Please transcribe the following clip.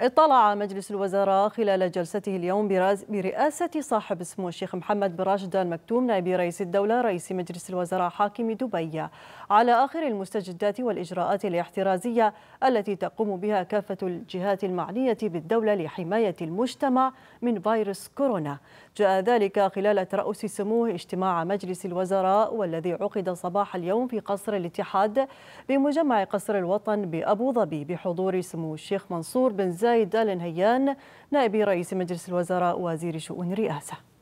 اطلع مجلس الوزراء خلال جلسته اليوم برئاسة صاحب سمو الشيخ محمد بن راشد المكتوم نائب رئيس الدولة رئيس مجلس الوزراء حاكم دبي على آخر المستجدات والإجراءات الاحترازية التي تقوم بها كافة الجهات المعنية بالدولة لحماية المجتمع من فيروس كورونا جاء ذلك خلال ترأس سموه اجتماع مجلس الوزراء والذي عقد صباح اليوم في قصر الاتحاد بمجمع قصر الوطن بأبو ظبي بحضور سمو الشيخ منصور بن زايد زايد آل نهيان نائب رئيس مجلس الوزراء وزير شؤون الرئاسة